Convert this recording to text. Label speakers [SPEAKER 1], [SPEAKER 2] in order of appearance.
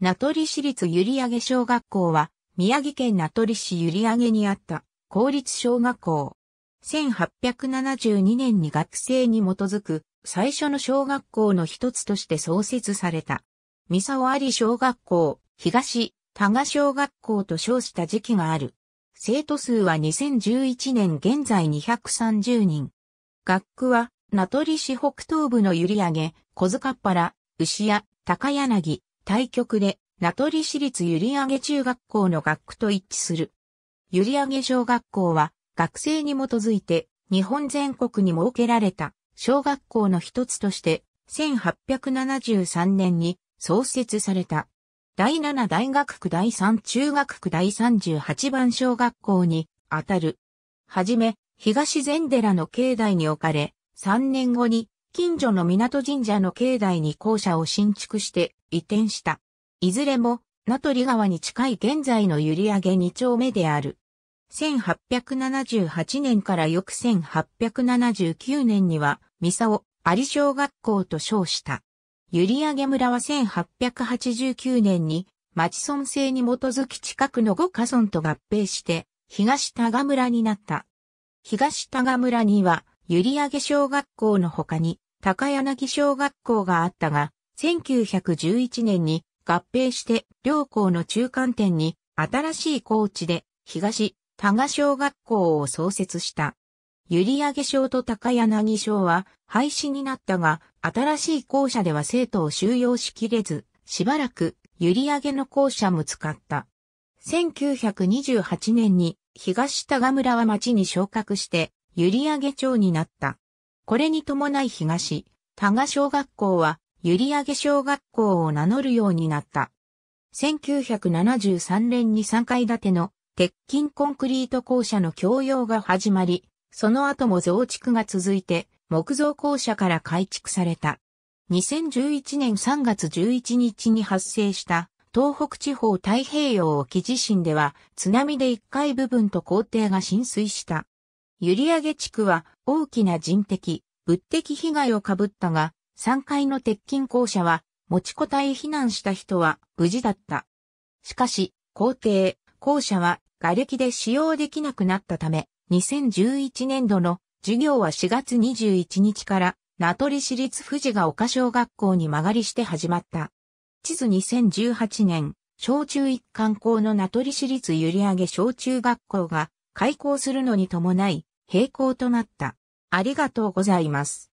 [SPEAKER 1] 名取市立閖上小学校は、宮城県名取市閖上にあった公立小学校。1872年に学生に基づく最初の小学校の一つとして創設された。三沢有小学校、東、多賀小学校と称した時期がある。生徒数は2011年現在230人。学区は、名取市北東部の閖上、小塚原、牛屋、高柳、対局で、名取市立閖上中学校の学区と一致する。閖上小学校は、学生に基づいて、日本全国に設けられた小学校の一つとして、1873年に創設された。第7大学区第3中学区第38番小学校にあたる。はじめ、東禅寺の境内に置かれ、3年後に近所の港神社の境内に校舎を新築して移転した。いずれも、名取川に近い現在の閖上二丁目である。1878年から翌1879年には、三沢、有小学校と称した。閖上村は1889年に、町村制に基づき近くの五家村と合併して、東多賀村になった。東多賀村には、閖上小学校の他に、高柳小学校があったが、1911年に合併して両校の中間点に新しい高知で東多賀小学校を創設した。閖上小と高柳小は廃止になったが、新しい校舎では生徒を収容しきれず、しばらく閖上の校舎も使った。1928年に東多賀村は町に昇格して閖上町になった。これに伴い東多賀小学校は閖上小学校を名乗るようになった。1973年に3階建ての鉄筋コンクリート校舎の供用が始まり、その後も増築が続いて木造校舎から改築された。2011年3月11日に発生した東北地方太平洋沖地震では津波で1階部分と校庭が浸水した。閖上地区は大きな人的、物的被害をかぶったが、3階の鉄筋校舎は、持ちこたえ避難した人は無事だった。しかし、校庭、校舎は瓦礫で使用できなくなったため、2011年度の授業は4月21日から名取市立富士が丘小学校に間借りして始まった。地図2018年、小中一貫校の名取市立閖上小中学校が開校するのに伴い、閉校となった。ありがとうございます。